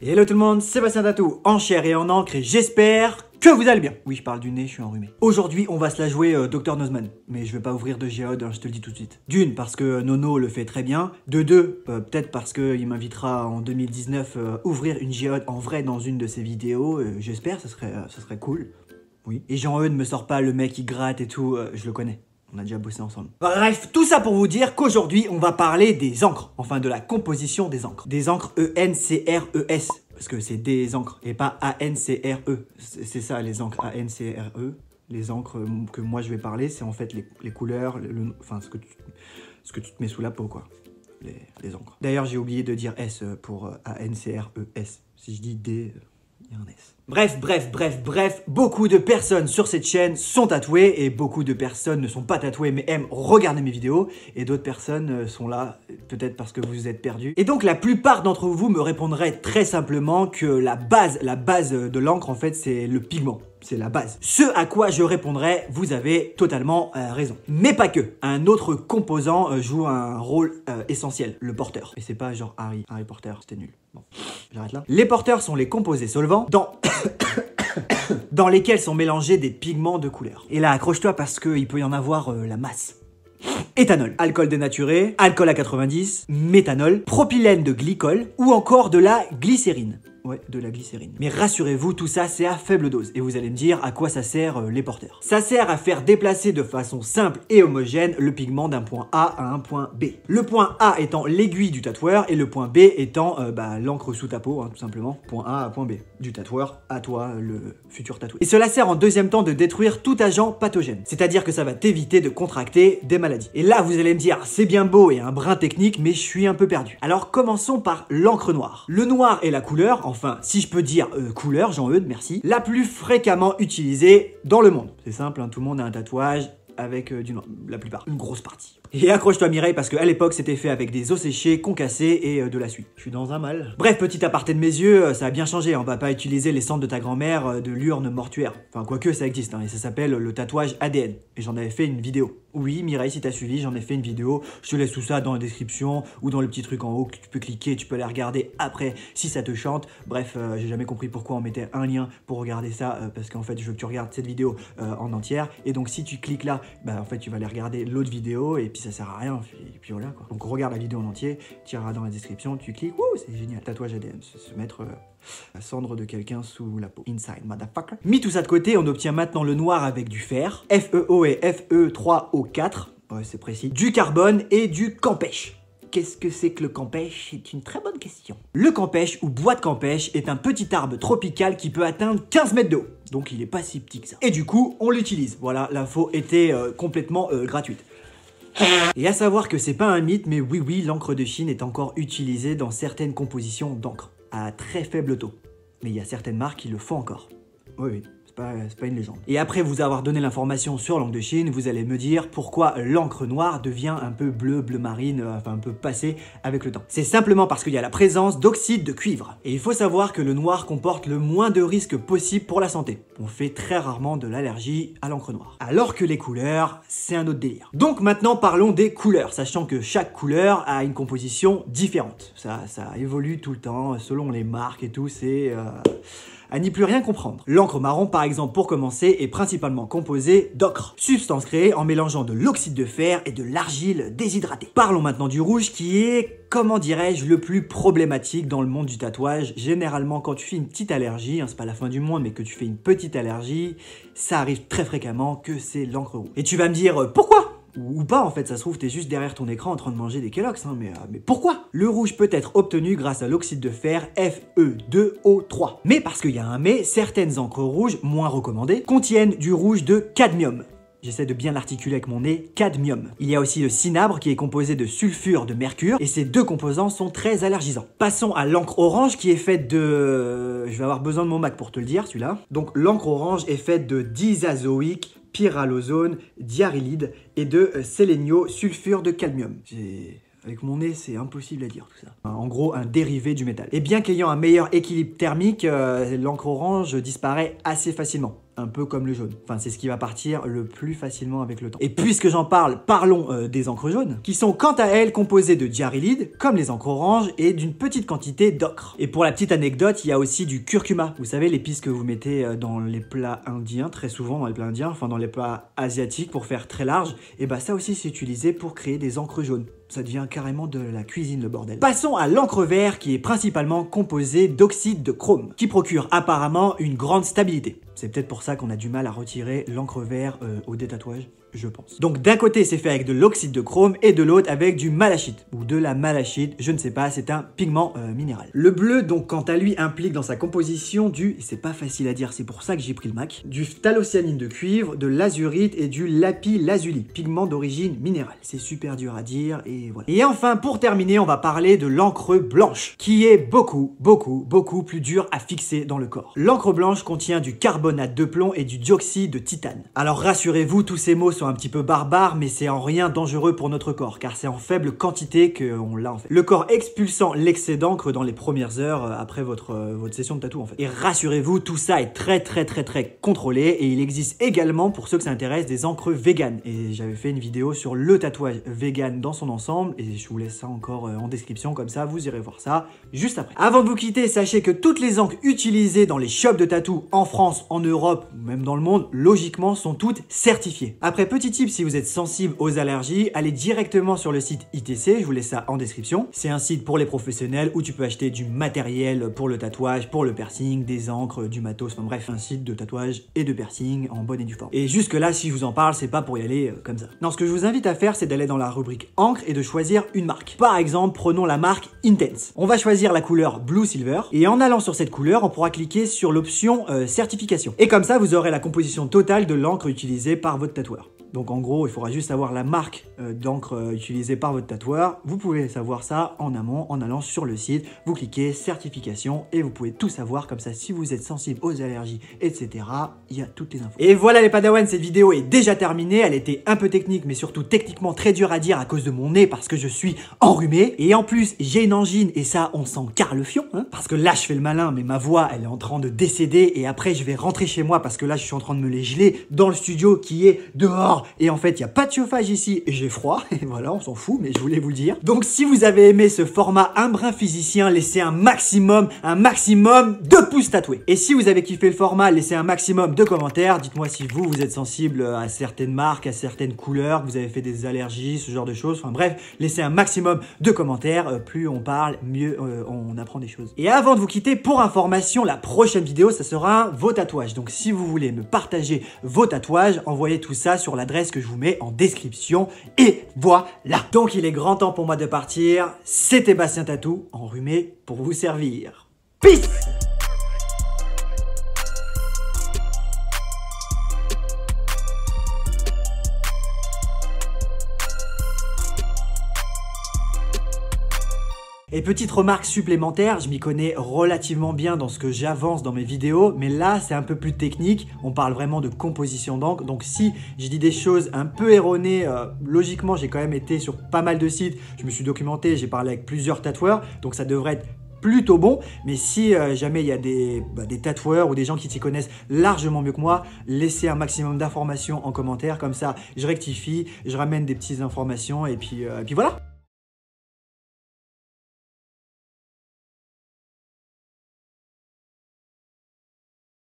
hello tout le monde, Sébastien Tatou en chair et en encre et j'espère que vous allez bien. Oui, je parle du nez, je suis enrhumé. Aujourd'hui, on va se la jouer euh, Dr Nozman, mais je vais pas ouvrir de géode, hein, je te le dis tout de suite. D'une, parce que Nono le fait très bien. De deux, euh, peut-être parce qu'il m'invitera en 2019 à euh, ouvrir une géode en vrai dans une de ses vidéos. J'espère, ça serait, serait cool. Oui. Et Jean-Eudes ne me sort pas le mec qui gratte et tout, je le connais. On a déjà bossé ensemble. Bah, bref, tout ça pour vous dire qu'aujourd'hui, on va parler des encres. Enfin, de la composition des encres. Des encres E-N-C-R-E-S. Parce que c'est des encres et pas A-N-C-R-E. C'est ça, les encres A-N-C-R-E. Les encres que moi je vais parler, c'est en fait les, couleurs, enfin ce que, tu, ce que tu te mets sous la peau, quoi. Les, les encres. D'ailleurs, j'ai oublié de dire S pour euh, A-N-C-R-E-S. Si je dis D, euh, Bref, bref, bref, bref, beaucoup de personnes sur cette chaîne sont tatouées et beaucoup de personnes ne sont pas tatouées mais aiment regarder mes vidéos et d'autres personnes euh, sont là peut-être parce que vous vous êtes perdus. Et donc la plupart d'entre vous me répondraient très simplement que la base, la base de l'encre en fait c'est le pigment c'est la base. Ce à quoi je répondrais, vous avez totalement euh, raison. Mais pas que. Un autre composant euh, joue un rôle euh, essentiel, le porteur. Et c'est pas genre Harry, Harry Porter, c'était nul. Bon, j'arrête là. Les porteurs sont les composés solvants dans... dans lesquels sont mélangés des pigments de couleur. Et là, accroche-toi parce qu'il peut y en avoir la masse. Éthanol, alcool dénaturé, alcool à 90, méthanol, propylène de glycol ou encore de la glycérine ouais, de la glycérine. Mais rassurez-vous, tout ça c'est à faible dose et vous allez me dire à quoi ça sert euh, les porteurs. Ça sert à faire déplacer de façon simple et homogène le pigment d'un point A à un point B. Le point A étant l'aiguille du tatoueur et le point B étant euh, bah, l'encre sous ta peau, hein, tout simplement. Point A à point B. Du tatoueur à toi, le futur tatoué. Et cela sert en deuxième temps de détruire tout agent pathogène. C'est-à-dire que ça va t'éviter de contracter des maladies. Et là, vous allez me dire, c'est bien beau et un brin technique, mais je suis un peu perdu. Alors commençons par l'encre noire. Le noir est la couleur enfin si je peux dire euh, couleur, Jean-Eudes, merci, la plus fréquemment utilisée dans le monde. C'est simple, hein, tout le monde a un tatouage, avec euh, du noir, la plupart, une grosse partie. Et accroche-toi Mireille parce qu'à l'époque c'était fait avec des os séchés, concassés et euh, de la suie. Je suis dans un mal. Bref, petit aparté de mes yeux, ça a bien changé, hein. on va pas utiliser les cendres de ta grand-mère de l'urne mortuaire. Enfin quoique ça existe, hein, et ça s'appelle le tatouage ADN. Et j'en avais fait une vidéo. Oui, Mireille, si t'as suivi, j'en ai fait une vidéo. Je te laisse tout ça dans la description ou dans le petit truc en haut que tu peux cliquer, tu peux aller regarder après si ça te chante. Bref, euh, j'ai jamais compris pourquoi on mettait un lien pour regarder ça euh, parce qu'en fait, je veux que tu regardes cette vidéo euh, en entière. Et donc, si tu cliques là, bah en fait, tu vas aller regarder l'autre vidéo et puis ça sert à rien. Et puis voilà quoi. Donc, regarde la vidéo en entier, tu iras dans la description, tu cliques, wouh, c'est génial. Tatouage ADN, se mettre la cendre de quelqu'un sous la peau. Inside, motherfucker. Mis tout ça de côté, on obtient maintenant le noir avec du fer, FeO et Fe3O4, ouais, c'est précis, du carbone et du campèche. Qu'est-ce que c'est que le campèche C'est une très bonne question. Le campèche ou bois de campèche est un petit arbre tropical qui peut atteindre 15 mètres de haut. Donc il est pas si petit que ça. Et du coup, on l'utilise. Voilà, l'info était euh, complètement euh, gratuite. Et à savoir que c'est pas un mythe, mais oui oui, l'encre de Chine est encore utilisée dans certaines compositions d'encre à très faible taux. Mais il y a certaines marques qui le font encore. Oui, oui c'est pas, une légende. Et après vous avoir donné l'information sur l'encre de Chine, vous allez me dire pourquoi l'encre noire devient un peu bleu, bleu marine, euh, enfin un peu passé avec le temps. C'est simplement parce qu'il y a la présence d'oxyde de cuivre. Et il faut savoir que le noir comporte le moins de risques possible pour la santé. On fait très rarement de l'allergie à l'encre noire. Alors que les couleurs, c'est un autre délire. Donc maintenant parlons des couleurs, sachant que chaque couleur a une composition différente. Ça, ça évolue tout le temps, selon les marques et tout, c'est... Euh, à n'y plus rien comprendre. L'encre marron, par exemple, pour commencer, est principalement composée d'ocre, substance créée en mélangeant de l'oxyde de fer et de l'argile déshydratée. Parlons maintenant du rouge qui est comment dirais-je, le plus problématique dans le monde du tatouage. Généralement, quand tu fais une petite allergie, hein, c'est pas la fin du monde, mais que tu fais une petite allergie, ça arrive très fréquemment que c'est l'encre rouge. Et tu vas me dire, euh, pourquoi ou pas en fait, ça se trouve, t'es juste derrière ton écran en train de manger des Kellogg's, hein, mais, euh, mais pourquoi Le rouge peut être obtenu grâce à l'oxyde de fer Fe2O3. Mais parce qu'il y a un mais, certaines encres rouges, moins recommandées, contiennent du rouge de cadmium. J'essaie de bien l'articuler avec mon nez, cadmium. Il y a aussi le cinabre qui est composé de sulfure de mercure et ces deux composants sont très allergisants. Passons à l'encre orange qui est faite de... Euh, je vais avoir besoin de mon Mac pour te le dire celui-là. Donc l'encre orange est faite de disazoïque pyralozone, diarylide et de euh, sélénio sulfure de cadmium. Avec mon nez, c'est impossible à dire tout ça. En gros, un dérivé du métal. Et bien qu'ayant un meilleur équilibre thermique, euh, l'encre orange disparaît assez facilement un peu comme le jaune. Enfin, c'est ce qui va partir le plus facilement avec le temps. Et puisque j'en parle, parlons euh, des encres jaunes, qui sont quant à elles composées de diarylide, comme les encres oranges, et d'une petite quantité d'ocre. Et pour la petite anecdote, il y a aussi du curcuma. Vous savez, l'épice que vous mettez euh, dans les plats indiens, très souvent dans les plats indiens, enfin dans les plats asiatiques pour faire très large, et bah ça aussi c'est utilisé pour créer des encres jaunes. Ça devient carrément de la cuisine le bordel. Passons à l'encre vert qui est principalement composée d'oxyde de chrome, qui procure apparemment une grande stabilité. C'est peut-être pour ça qu'on a du mal à retirer l'encre vert euh, au détatouage je pense. Donc d'un côté, c'est fait avec de l'oxyde de chrome et de l'autre avec du malachite ou de la malachite, je ne sais pas, c'est un pigment euh, minéral. Le bleu, donc quant à lui, implique dans sa composition du, c'est pas facile à dire, c'est pour ça que j'ai pris le Mac, du phtalocyanine de cuivre, de l'azurite et du lapis-lazuli, pigment d'origine minérale. C'est super dur à dire et voilà. Et enfin, pour terminer, on va parler de l'encre blanche, qui est beaucoup, beaucoup, beaucoup plus dur à fixer dans le corps. L'encre blanche contient du carbonate de plomb et du dioxyde de titane. Alors rassurez-vous, tous ces mots sont un petit peu barbare mais c'est en rien dangereux pour notre corps, car c'est en faible quantité qu'on l'a en fait. Le corps expulsant l'excès d'encre dans les premières heures euh, après votre, euh, votre session de tatou en fait. Et rassurez-vous, tout ça est très très très très contrôlé, et il existe également, pour ceux que ça intéresse, des encres véganes. Et j'avais fait une vidéo sur le tatouage vegan dans son ensemble, et je vous laisse ça encore euh, en description, comme ça vous irez voir ça juste après. Avant de vous quitter, sachez que toutes les encres utilisées dans les shops de tatou en France, en Europe, même dans le monde, logiquement sont toutes certifiées. Après petit tip si vous êtes sensible aux allergies, allez directement sur le site ITC, je vous laisse ça en description. C'est un site pour les professionnels où tu peux acheter du matériel pour le tatouage, pour le piercing, des encres, du matos, enfin bref, un site de tatouage et de piercing en bonne et due forme. Et jusque là, si je vous en parle, c'est pas pour y aller euh, comme ça. Non, ce que je vous invite à faire, c'est d'aller dans la rubrique encre et de choisir une marque. Par exemple, prenons la marque Intense. On va choisir la couleur Blue Silver et en allant sur cette couleur, on pourra cliquer sur l'option euh, certification. Et comme ça, vous aurez la composition totale de l'encre utilisée par votre tatoueur. Donc en gros, il faudra juste avoir la marque euh, d'encre euh, utilisée par votre tatoueur. Vous pouvez savoir ça en amont en allant sur le site. Vous cliquez certification et vous pouvez tout savoir. Comme ça, si vous êtes sensible aux allergies, etc., il y a toutes les infos. Et voilà les Padawan, cette vidéo est déjà terminée. Elle était un peu technique, mais surtout techniquement très dure à dire à cause de mon nez parce que je suis enrhumé. Et en plus, j'ai une angine et ça, on sent car le fion. Hein, parce que là, je fais le malin, mais ma voix, elle est en train de décéder. Et après, je vais rentrer chez moi parce que là, je suis en train de me les geler dans le studio qui est dehors et en fait il n'y a pas de chauffage ici et j'ai froid et voilà on s'en fout mais je voulais vous le dire. Donc si vous avez aimé ce format un brin physicien laissez un maximum, un maximum de pouces tatoués. Et si vous avez kiffé le format laissez un maximum de commentaires, dites-moi si vous vous êtes sensible à certaines marques, à certaines couleurs, vous avez fait des allergies, ce genre de choses, enfin bref laissez un maximum de commentaires, euh, plus on parle mieux euh, on apprend des choses. Et avant de vous quitter pour information la prochaine vidéo ça sera vos tatouages donc si vous voulez me partager vos tatouages envoyez tout ça sur l'adresse que je vous mets en description. Et voilà Donc il est grand temps pour moi de partir. C'était Bastien Tatou, enrhumé pour vous servir. Peace Et petite remarque supplémentaire, je m'y connais relativement bien dans ce que j'avance dans mes vidéos, mais là c'est un peu plus technique, on parle vraiment de composition d'encre, donc si j'ai dit des choses un peu erronées, euh, logiquement j'ai quand même été sur pas mal de sites, je me suis documenté, j'ai parlé avec plusieurs tatoueurs, donc ça devrait être plutôt bon. Mais si euh, jamais il y a bah, des, tatoueurs ou des gens qui s'y connaissent largement mieux que moi, laissez un maximum d'informations en commentaire. Comme ça, je rectifie, je ramène des petites informations et puis euh, voilà.